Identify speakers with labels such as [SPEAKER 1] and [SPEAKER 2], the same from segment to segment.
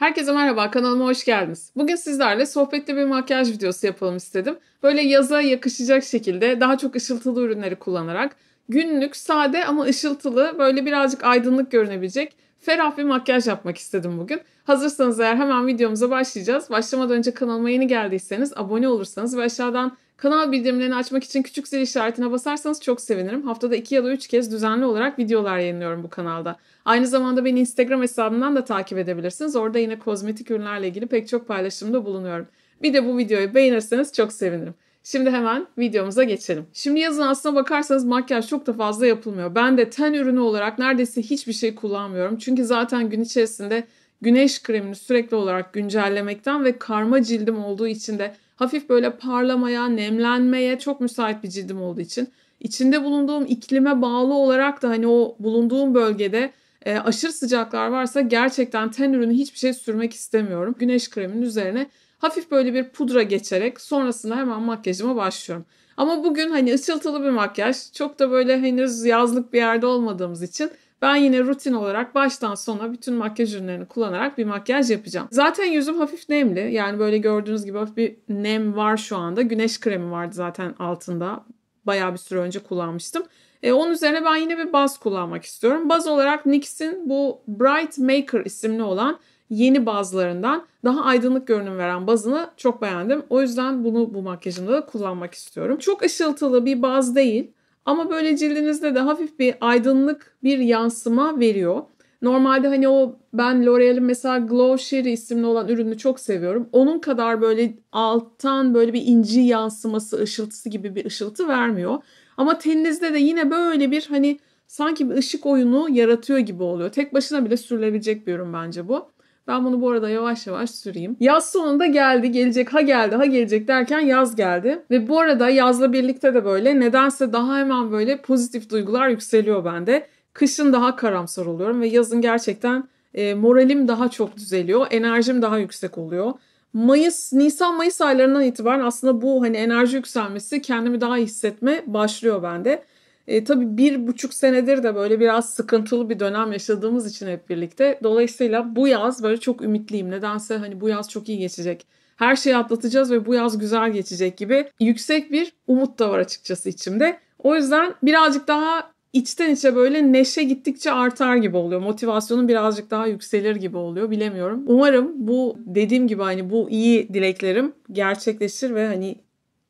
[SPEAKER 1] Herkese merhaba, kanalıma hoş geldiniz. Bugün sizlerle sohbetli bir makyaj videosu yapalım istedim. Böyle yaza yakışacak şekilde daha çok ışıltılı ürünleri kullanarak günlük, sade ama ışıltılı, böyle birazcık aydınlık görünebilecek Ferah bir makyaj yapmak istedim bugün. Hazırsanız eğer hemen videomuza başlayacağız. Başlamadan önce kanalıma yeni geldiyseniz abone olursanız ve aşağıdan kanal bildirimlerini açmak için küçük zil işaretine basarsanız çok sevinirim. Haftada 2 ya da 3 kez düzenli olarak videolar yayınlıyorum bu kanalda. Aynı zamanda beni Instagram hesabından da takip edebilirsiniz. Orada yine kozmetik ürünlerle ilgili pek çok paylaşımda bulunuyorum. Bir de bu videoyu beğenirseniz çok sevinirim. Şimdi hemen videomuza geçelim. Şimdi yazın aslına bakarsanız makyaj çok da fazla yapılmıyor. Ben de ten ürünü olarak neredeyse hiçbir şey kullanmıyorum. Çünkü zaten gün içerisinde güneş kremini sürekli olarak güncellemekten ve karma cildim olduğu için de hafif böyle parlamaya, nemlenmeye çok müsait bir cildim olduğu için içinde bulunduğum iklime bağlı olarak da hani o bulunduğum bölgede e, aşırı sıcaklar varsa gerçekten ten ürünü hiçbir şey sürmek istemiyorum. Güneş kreminin üzerine Hafif böyle bir pudra geçerek sonrasında hemen makyajıma başlıyorum. Ama bugün hani ışıltılı bir makyaj. Çok da böyle henüz yazlık bir yerde olmadığımız için ben yine rutin olarak baştan sona bütün makyaj ürünlerini kullanarak bir makyaj yapacağım. Zaten yüzüm hafif nemli. Yani böyle gördüğünüz gibi hafif bir nem var şu anda. Güneş kremi vardı zaten altında. Bayağı bir süre önce kullanmıştım. E, onun üzerine ben yine bir baz kullanmak istiyorum. Baz olarak NYX'in bu Bright Maker isimli olan yeni bazlarından daha aydınlık görünüm veren bazını çok beğendim. O yüzden bunu bu makyajımda da kullanmak istiyorum. Çok ışıltılı bir baz değil ama böyle cildinizde de hafif bir aydınlık bir yansıma veriyor. Normalde hani o ben L'Oreal'in mesela Glow Sherry isimli olan ürünü çok seviyorum. Onun kadar böyle alttan böyle bir inci yansıması, ışıltısı gibi bir ışıltı vermiyor. Ama teninizde de yine böyle bir hani sanki bir ışık oyunu yaratıyor gibi oluyor. Tek başına bile sürülebilecek bir ürün bence bu. Ben bunu bu arada yavaş yavaş süreyim. Yaz sonunda geldi, gelecek, ha geldi, ha gelecek derken yaz geldi. Ve bu arada yazla birlikte de böyle nedense daha hemen böyle pozitif duygular yükseliyor bende. Kışın daha karamsar oluyorum ve yazın gerçekten e, moralim daha çok düzeliyor, enerjim daha yüksek oluyor. Mayıs, Nisan Mayıs aylarından itibaren aslında bu hani enerji yükselmesi, kendimi daha iyi hissetme başlıyor bende. E, tabii bir buçuk senedir de böyle biraz sıkıntılı bir dönem yaşadığımız için hep birlikte. Dolayısıyla bu yaz böyle çok ümitliyim. Nedense hani bu yaz çok iyi geçecek. Her şeyi atlatacağız ve bu yaz güzel geçecek gibi yüksek bir umut da var açıkçası içimde. O yüzden birazcık daha içten içe böyle neşe gittikçe artar gibi oluyor. Motivasyonun birazcık daha yükselir gibi oluyor. Bilemiyorum. Umarım bu dediğim gibi hani bu iyi dileklerim gerçekleşir ve hani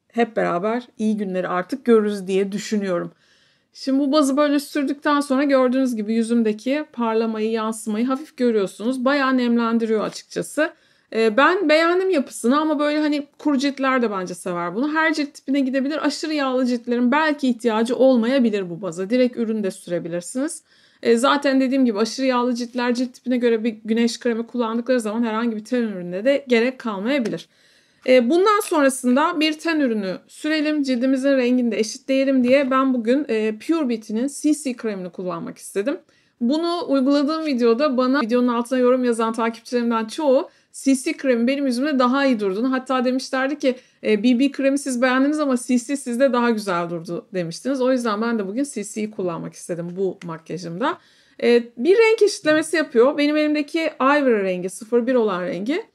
[SPEAKER 1] hep beraber iyi günleri artık görürüz diye düşünüyorum. Şimdi bu bazı böyle sürdükten sonra gördüğünüz gibi yüzümdeki parlamayı, yansımayı hafif görüyorsunuz. Bayağı nemlendiriyor açıkçası. Ee, ben beğendim yapısını ama böyle hani kuru ciltler de bence sever bunu. Her cilt tipine gidebilir. Aşırı yağlı ciltlerin belki ihtiyacı olmayabilir bu baza. Direkt ürün de sürebilirsiniz. Ee, zaten dediğim gibi aşırı yağlı ciltler cilt tipine göre bir güneş kremi kullandıkları zaman herhangi bir ten ürününe de gerek kalmayabilir. Ee, bundan sonrasında bir ten ürünü sürelim cildimizin rengini de eşitleyelim diye ben bugün e, Pure Beauty'nin CC kremini kullanmak istedim. Bunu uyguladığım videoda bana videonun altına yorum yazan takipçilerimden çoğu CC kremi benim yüzümde daha iyi durdu. hatta demişlerdi ki BB e, kremi siz beğendiniz ama CC sizde daha güzel durdu demiştiniz. O yüzden ben de bugün CC'yi kullanmak istedim bu makyajımda. E, bir renk eşitlemesi yapıyor. Benim elimdeki Ivory rengi 01 olan rengi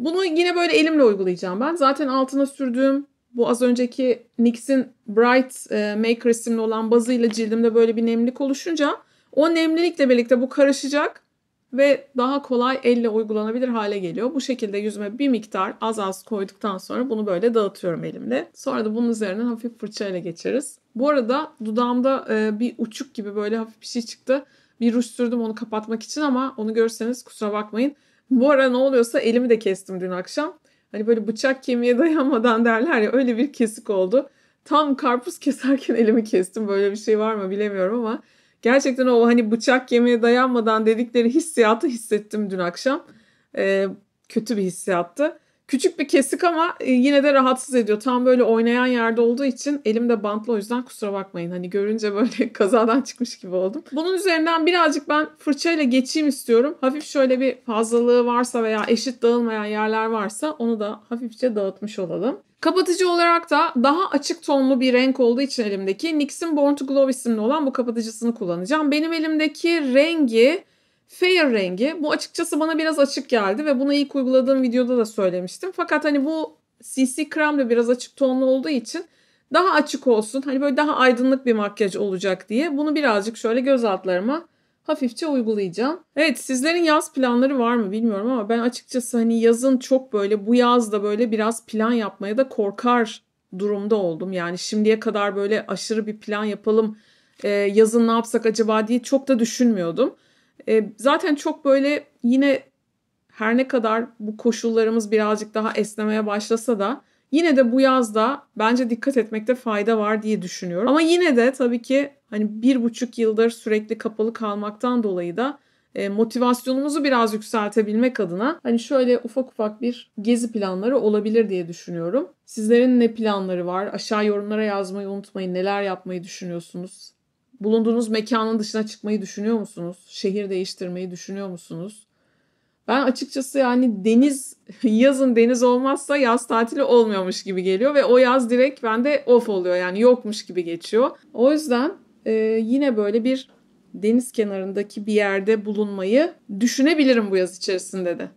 [SPEAKER 1] bunu yine böyle elimle uygulayacağım ben. Zaten altına sürdüğüm bu az önceki NYX'in Bright e, Make resimli olan bazıyla cildimde böyle bir nemlik oluşunca o nemlilikle birlikte bu karışacak ve daha kolay elle uygulanabilir hale geliyor. Bu şekilde yüzüme bir miktar az az koyduktan sonra bunu böyle dağıtıyorum elimle. Sonra da bunun üzerinden hafif fırçayla geçeriz. Bu arada dudağımda e, bir uçuk gibi böyle hafif bir şey çıktı. Bir ruj sürdüm onu kapatmak için ama onu görseniz kusura bakmayın. Bu ara ne oluyorsa elimi de kestim dün akşam. Hani böyle bıçak kemiğe dayanmadan derler ya öyle bir kesik oldu. Tam karpuz keserken elimi kestim. Böyle bir şey var mı bilemiyorum ama gerçekten o hani bıçak kemiğe dayanmadan dedikleri hissiyatı hissettim dün akşam. Ee, kötü bir hissiyattı. Küçük bir kesik ama e, yine de rahatsız ediyor. Tam böyle oynayan yerde olduğu için elimde bantlı o yüzden kusura bakmayın. Hani görünce böyle kazadan çıkmış gibi oldum. Bunun üzerinden birazcık ben fırçayla geçeyim istiyorum. Hafif şöyle bir fazlalığı varsa veya eşit dağılmayan yerler varsa onu da hafifçe dağıtmış olalım. Kapatıcı olarak da daha açık tonlu bir renk olduğu için elimdeki NYX'in Born to Glow isimli olan bu kapatıcısını kullanacağım. Benim elimdeki rengi Fair rengi bu açıkçası bana biraz açık geldi ve bunu ilk uyguladığım videoda da söylemiştim. Fakat hani bu CC krem de biraz açık tonlu olduğu için daha açık olsun hani böyle daha aydınlık bir makyaj olacak diye bunu birazcık şöyle göz altlarıma hafifçe uygulayacağım. Evet sizlerin yaz planları var mı bilmiyorum ama ben açıkçası hani yazın çok böyle bu yaz da böyle biraz plan yapmaya da korkar durumda oldum. Yani şimdiye kadar böyle aşırı bir plan yapalım yazın ne yapsak acaba diye çok da düşünmüyordum. E, zaten çok böyle yine her ne kadar bu koşullarımız birazcık daha esnemeye başlasa da yine de bu yazda bence dikkat etmekte fayda var diye düşünüyorum. Ama yine de tabii ki hani bir buçuk yıldır sürekli kapalı kalmaktan dolayı da e, motivasyonumuzu biraz yükseltebilmek adına hani şöyle ufak ufak bir gezi planları olabilir diye düşünüyorum. Sizlerin ne planları var? Aşağı yorumlara yazmayı unutmayın. Neler yapmayı düşünüyorsunuz? Bulunduğunuz mekanın dışına çıkmayı düşünüyor musunuz? Şehir değiştirmeyi düşünüyor musunuz? Ben açıkçası yani deniz yazın deniz olmazsa yaz tatili olmuyormuş gibi geliyor ve o yaz direkt bende off oluyor yani yokmuş gibi geçiyor. O yüzden e, yine böyle bir deniz kenarındaki bir yerde bulunmayı düşünebilirim bu yaz içerisinde de.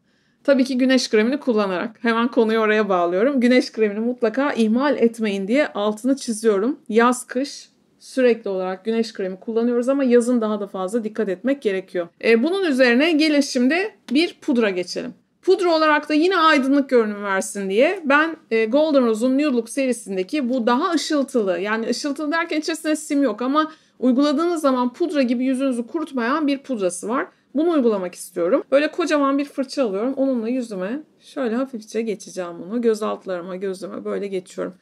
[SPEAKER 1] Tabii ki güneş kremini kullanarak. Hemen konuyu oraya bağlıyorum. Güneş kremini mutlaka ihmal etmeyin diye altını çiziyorum. Yaz kış sürekli olarak güneş kremi kullanıyoruz ama yazın daha da fazla dikkat etmek gerekiyor. E, bunun üzerine gelin şimdi bir pudra geçelim. Pudra olarak da yine aydınlık görünüm versin diye ben e, Golden Rose'un New Look serisindeki bu daha ışıltılı yani ışıltılı derken içerisinde sim yok ama uyguladığınız zaman pudra gibi yüzünüzü kurutmayan bir pudrası var. Bunu uygulamak istiyorum. Böyle kocaman bir fırça alıyorum. Onunla yüzüme şöyle hafifçe geçeceğim bunu. Göz altlarıma, gözüme böyle geçiyorum.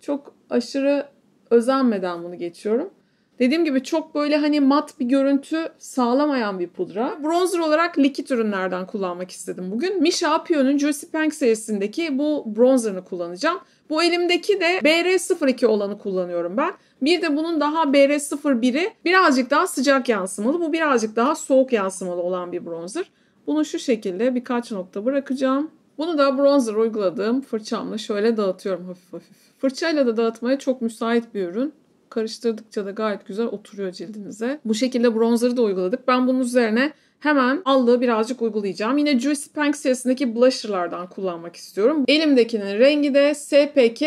[SPEAKER 1] Çok aşırı Özenmeden bunu geçiyorum. Dediğim gibi çok böyle hani mat bir görüntü sağlamayan bir pudra. Bronzer olarak likit ürünlerden kullanmak istedim bugün. Misha Apio'nun Juicy Pink serisindeki bu bronzerını kullanacağım. Bu elimdeki de BR02 olanı kullanıyorum ben. Bir de bunun daha BR01'i birazcık daha sıcak yansımalı. Bu birazcık daha soğuk yansımalı olan bir bronzer. Bunu şu şekilde birkaç nokta bırakacağım. Bunu da bronzer uyguladığım fırçamla şöyle dağıtıyorum hafif hafif. Fırçayla da dağıtmaya çok müsait bir ürün. Karıştırdıkça da gayet güzel oturuyor cildinize. Bu şekilde bronzer'ı da uyguladık. Ben bunun üzerine hemen allığı birazcık uygulayacağım. Yine Juicy Pink serisindeki blusher'lardan kullanmak istiyorum. Elimdekinin rengi de SPK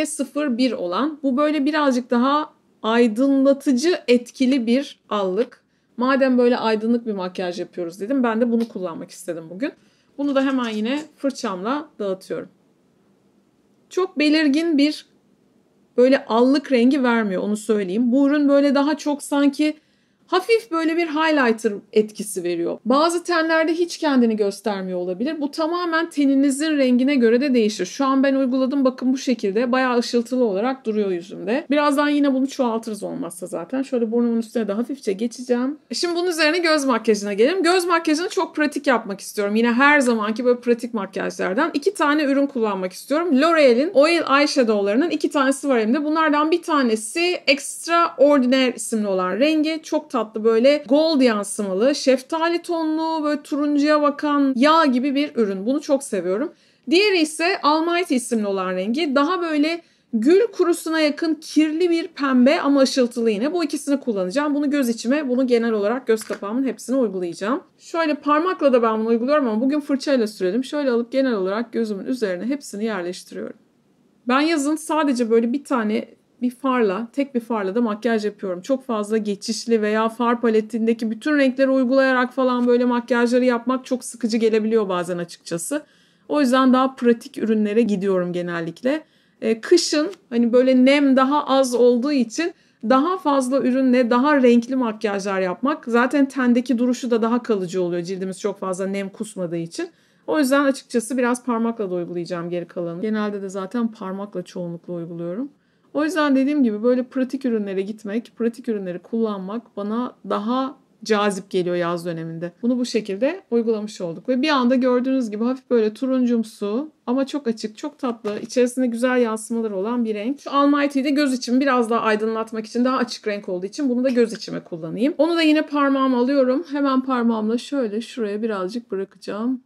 [SPEAKER 1] 01 olan. Bu böyle birazcık daha aydınlatıcı etkili bir allık. Madem böyle aydınlık bir makyaj yapıyoruz dedim ben de bunu kullanmak istedim bugün. Bunu da hemen yine fırçamla dağıtıyorum. Çok belirgin bir böyle allık rengi vermiyor onu söyleyeyim. Bu ürün böyle daha çok sanki hafif böyle bir highlighter etkisi veriyor. Bazı tenlerde hiç kendini göstermiyor olabilir. Bu tamamen teninizin rengine göre de değişir. Şu an ben uyguladım bakın bu şekilde bayağı ışıltılı olarak duruyor yüzümde. Birazdan yine bunu çoğaltırız olmazsa zaten. Şöyle burnumun üstüne de hafifçe geçeceğim. Şimdi bunun üzerine göz makyajına gelelim. Göz makyajını çok pratik yapmak istiyorum. Yine her zamanki böyle pratik makyajlardan iki tane ürün kullanmak istiyorum. L'Oreal'in Oil Eyeshadow'larının iki tanesi var elimde. Bunlardan bir tanesi Extraordinaire isimli olan rengi. Çok tatlı tatlı böyle gold yansımalı, şeftali tonlu böyle turuncuya bakan yağ gibi bir ürün. Bunu çok seviyorum. Diğeri ise Almighty isimli olan rengi. Daha böyle gül kurusuna yakın kirli bir pembe ama ışıltılı yine. Bu ikisini kullanacağım. Bunu göz içime, bunu genel olarak göz kapağımın hepsine uygulayacağım. Şöyle parmakla da ben bunu uyguluyorum ama bugün fırçayla sürelim. Şöyle alıp genel olarak gözümün üzerine hepsini yerleştiriyorum. Ben yazın sadece böyle bir tane bir farla, tek bir farla da makyaj yapıyorum. Çok fazla geçişli veya far paletindeki bütün renkleri uygulayarak falan böyle makyajları yapmak çok sıkıcı gelebiliyor bazen açıkçası. O yüzden daha pratik ürünlere gidiyorum genellikle. E, kışın hani böyle nem daha az olduğu için daha fazla ürünle daha renkli makyajlar yapmak zaten tendeki duruşu da daha kalıcı oluyor cildimiz çok fazla nem kusmadığı için. O yüzden açıkçası biraz parmakla da uygulayacağım geri kalanı. Genelde de zaten parmakla çoğunlukla uyguluyorum. O yüzden dediğim gibi böyle pratik ürünlere gitmek, pratik ürünleri kullanmak bana daha cazip geliyor yaz döneminde. Bunu bu şekilde uygulamış olduk. Ve bir anda gördüğünüz gibi hafif böyle turuncumsu ama çok açık, çok tatlı, içerisinde güzel yansımaları olan bir renk. Şu Almighty'yi de göz içimi biraz daha aydınlatmak için daha açık renk olduğu için bunu da göz içime kullanayım. Onu da yine parmağım alıyorum. Hemen parmağımla şöyle şuraya birazcık bırakacağım.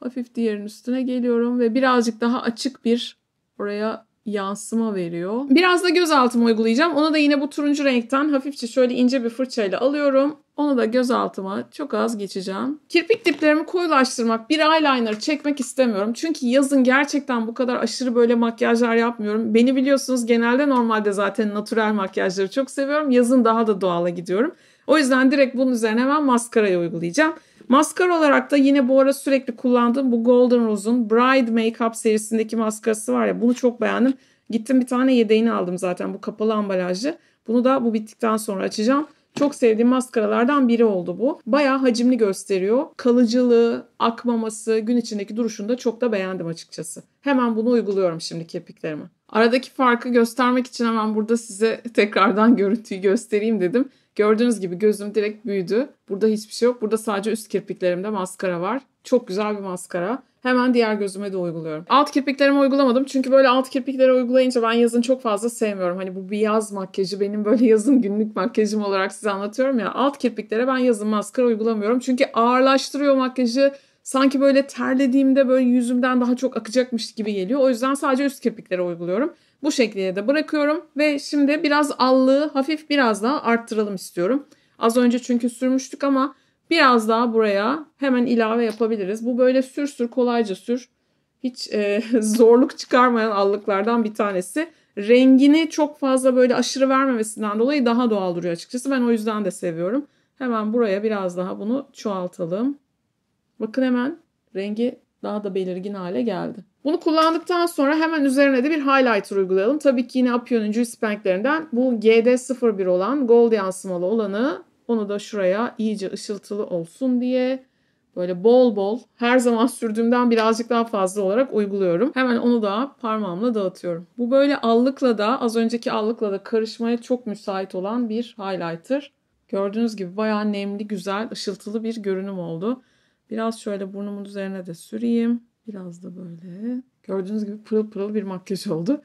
[SPEAKER 1] Hafif diğerin üstüne geliyorum ve birazcık daha açık bir oraya yansıma veriyor. Biraz da gözaltıma uygulayacağım. Ona da yine bu turuncu renkten hafifçe şöyle ince bir fırçayla alıyorum. Onu da gözaltıma çok az geçeceğim. Kirpik diplerimi koyulaştırmak, bir eyeliner çekmek istemiyorum. Çünkü yazın gerçekten bu kadar aşırı böyle makyajlar yapmıyorum. Beni biliyorsunuz genelde normalde zaten natürel makyajları çok seviyorum. Yazın daha da doğala gidiyorum. O yüzden direkt bunun üzerine hemen maskarayı uygulayacağım. Maskara olarak da yine bu ara sürekli kullandığım bu Golden Rose'un Bride Makeup serisindeki maskarası var ya bunu çok beğendim. Gittim bir tane yedeğini aldım zaten bu kapalı ambalajlı. Bunu da bu bittikten sonra açacağım. Çok sevdiğim maskaralardan biri oldu bu. Bayağı hacimli gösteriyor. Kalıcılığı, akmaması, gün içindeki duruşunu da çok da beğendim açıkçası. Hemen bunu uyguluyorum şimdi kirpiklerime. Aradaki farkı göstermek için hemen burada size tekrardan görüntüyü göstereyim dedim. Gördüğünüz gibi gözüm direkt büyüdü. Burada hiçbir şey yok. Burada sadece üst kirpiklerimde maskara var. Çok güzel bir maskara. Hemen diğer gözüme de uyguluyorum. Alt kirpiklerimi uygulamadım. Çünkü böyle alt kirpiklere uygulayınca ben yazın çok fazla sevmiyorum. Hani bu bir yaz makyajı. Benim böyle yazın günlük makyajım olarak size anlatıyorum ya. Alt kirpiklere ben yazın maskara uygulamıyorum. Çünkü ağırlaştırıyor makyajı. Sanki böyle terlediğimde böyle yüzümden daha çok akacakmış gibi geliyor. O yüzden sadece üst kirpiklere uyguluyorum. Bu şekilde de bırakıyorum ve şimdi biraz allığı hafif biraz daha arttıralım istiyorum. Az önce çünkü sürmüştük ama biraz daha buraya hemen ilave yapabiliriz. Bu böyle sür sür kolayca sür. Hiç e, zorluk çıkarmayan allıklardan bir tanesi. Rengini çok fazla böyle aşırı vermemesinden dolayı daha doğal duruyor açıkçası. Ben o yüzden de seviyorum. Hemen buraya biraz daha bunu çoğaltalım. Bakın hemen rengi daha da belirgin hale geldi. Bunu kullandıktan sonra hemen üzerine de bir highlighter uygulayalım. Tabii ki yine Apion'un spanklerinden bu GD01 olan gold yansımalı olanı onu da şuraya iyice ışıltılı olsun diye böyle bol bol her zaman sürdüğümden birazcık daha fazla olarak uyguluyorum. Hemen onu da parmağımla dağıtıyorum. Bu böyle allıkla da az önceki allıkla da karışmaya çok müsait olan bir highlighter. Gördüğünüz gibi bayağı nemli, güzel, ışıltılı bir görünüm oldu. Biraz şöyle burnumun üzerine de süreyim. Biraz da böyle. Gördüğünüz gibi pırıl pırıl bir makyaj oldu.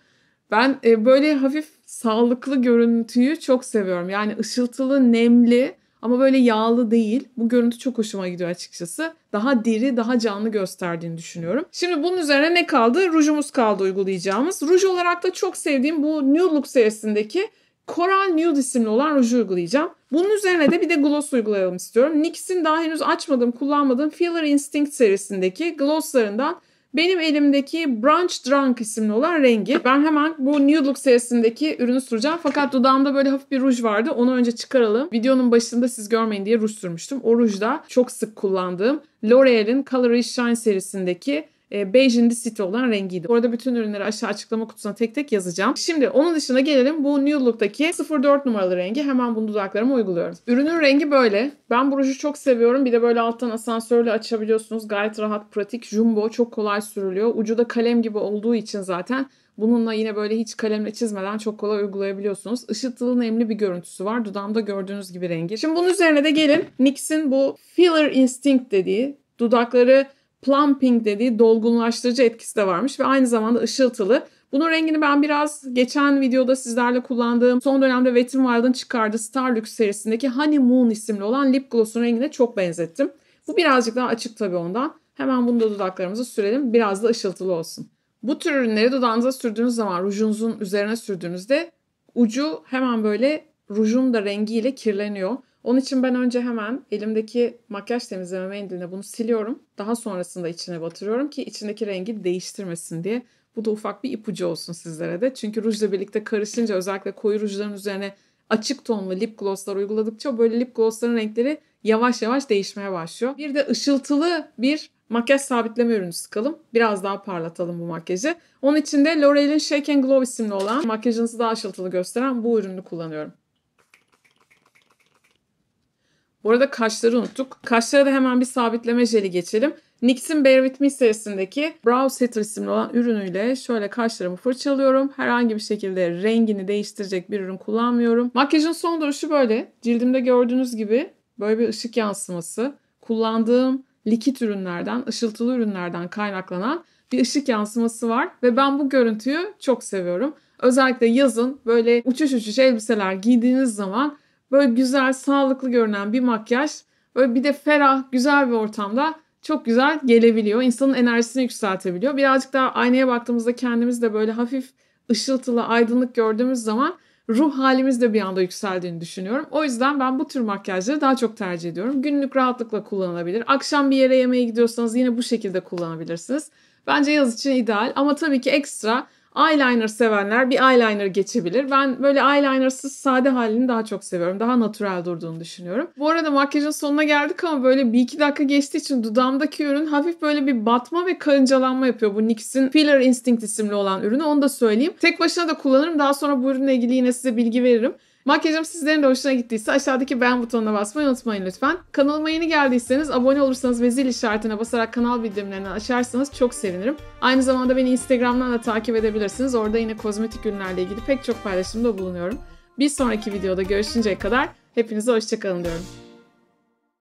[SPEAKER 1] Ben e, böyle hafif sağlıklı görüntüyü çok seviyorum. Yani ışıltılı, nemli ama böyle yağlı değil. Bu görüntü çok hoşuma gidiyor açıkçası. Daha diri, daha canlı gösterdiğini düşünüyorum. Şimdi bunun üzerine ne kaldı? Rujumuz kaldı uygulayacağımız. Ruj olarak da çok sevdiğim bu New Look serisindeki Coral Nude isimli olan ruj uygulayacağım. Bunun üzerine de bir de gloss uygulayalım istiyorum. NYX'in daha henüz açmadığım, kullanmadığım Filler Instinct serisindeki glosslarından benim elimdeki Brunch Drunk isimli olan rengi. Ben hemen bu New Look serisindeki ürünü süreceğim. Fakat dudağımda böyle hafif bir ruj vardı. Onu önce çıkaralım. Videonun başında siz görmeyin diye ruj sürmüştüm. O ruj da çok sık kullandığım L'Oreal'in Color Shine serisindeki e, bej indisite olan rengiydi. Bu arada bütün ürünleri aşağı açıklama kutusuna tek tek yazacağım. Şimdi onun dışına gelelim bu New Look'taki 04 numaralı rengi. Hemen bunu dudaklarıma uyguluyorum. Ürünün rengi böyle. Ben bu ruju çok seviyorum. Bir de böyle alttan asansörle açabiliyorsunuz. Gayet rahat, pratik. Jumbo çok kolay sürülüyor. Ucu da kalem gibi olduğu için zaten Bununla yine böyle hiç kalemle çizmeden çok kolay uygulayabiliyorsunuz. Işıltılı nemli bir görüntüsü var. Dudamda gördüğünüz gibi rengi. Şimdi bunun üzerine de gelin NYX'in bu Filler Instinct dediği dudakları plumping dediği dolgunlaştırıcı etkisi de varmış ve aynı zamanda ışıltılı. Bunun rengini ben biraz geçen videoda sizlerle kullandığım son dönemde Wet n Wild'ın çıkardığı Star Lux serisindeki Honey Moon isimli olan lip gloss'un rengine çok benzettim. Bu birazcık daha açık tabii ondan. Hemen bunu da dudaklarımıza sürelim. Biraz da ışıltılı olsun. Bu tür ürünleri dudağınıza sürdüğünüz zaman rujunuzun üzerine sürdüğünüzde ucu hemen böyle rujun da rengiyle kirleniyor. Onun için ben önce hemen elimdeki makyaj temizleme mendiline bunu siliyorum. Daha sonrasında içine batırıyorum ki içindeki rengi değiştirmesin diye. Bu da ufak bir ipucu olsun sizlere de. Çünkü rujla birlikte karışınca özellikle koyu rujların üzerine açık tonlu lip glosslar uyguladıkça böyle lip glossların renkleri yavaş yavaş değişmeye başlıyor. Bir de ışıltılı bir makyaj sabitleme ürünü sıkalım. Biraz daha parlatalım bu makyajı. Onun için de L'Oreal'in Shake and Glow isimli olan makyajınızı daha ışıltılı gösteren bu ürünü kullanıyorum. Bu arada kaşları unuttuk. Kaşlara da hemen bir sabitleme jeli geçelim. NYX'in Bear With Me serisindeki Brow Setter isimli olan ürünüyle şöyle kaşlarımı fırçalıyorum. Herhangi bir şekilde rengini değiştirecek bir ürün kullanmıyorum. Makyajın son duruşu böyle. Cildimde gördüğünüz gibi böyle bir ışık yansıması. Kullandığım likit ürünlerden, ışıltılı ürünlerden kaynaklanan bir ışık yansıması var ve ben bu görüntüyü çok seviyorum. Özellikle yazın böyle uçuş uçuş elbiseler giydiğiniz zaman böyle güzel, sağlıklı görünen bir makyaj böyle bir de ferah, güzel bir ortamda çok güzel gelebiliyor. İnsanın enerjisini yükseltebiliyor. Birazcık daha aynaya baktığımızda kendimiz de böyle hafif ışıltılı, aydınlık gördüğümüz zaman ruh halimiz de bir anda yükseldiğini düşünüyorum. O yüzden ben bu tür makyajları daha çok tercih ediyorum. Günlük rahatlıkla kullanılabilir. Akşam bir yere yemeğe gidiyorsanız yine bu şekilde kullanabilirsiniz. Bence yaz için ideal ama tabii ki ekstra Eyeliner sevenler bir eyeliner geçebilir. Ben böyle eyelinersız sade halini daha çok seviyorum. Daha natürel durduğunu düşünüyorum. Bu arada makyajın sonuna geldik ama böyle bir iki dakika geçtiği için dudağımdaki ürün hafif böyle bir batma ve karıncalanma yapıyor. Bu NYX'in Filler Instinct isimli olan ürünü onu da söyleyeyim. Tek başına da kullanırım. Daha sonra bu ürünle ilgili yine size bilgi veririm. Makyajım sizlerin de hoşuna gittiyse aşağıdaki beğen butonuna basmayı unutmayın lütfen. Kanalıma yeni geldiyseniz abone olursanız ve zil işaretine basarak kanal bildirimlerini açarsanız çok sevinirim. Aynı zamanda beni Instagram'dan da takip edebilirsiniz. Orada yine kozmetik ürünlerle ilgili pek çok paylaşımda bulunuyorum. Bir sonraki videoda görüşünceye kadar hepinize hoşçakalın diyorum.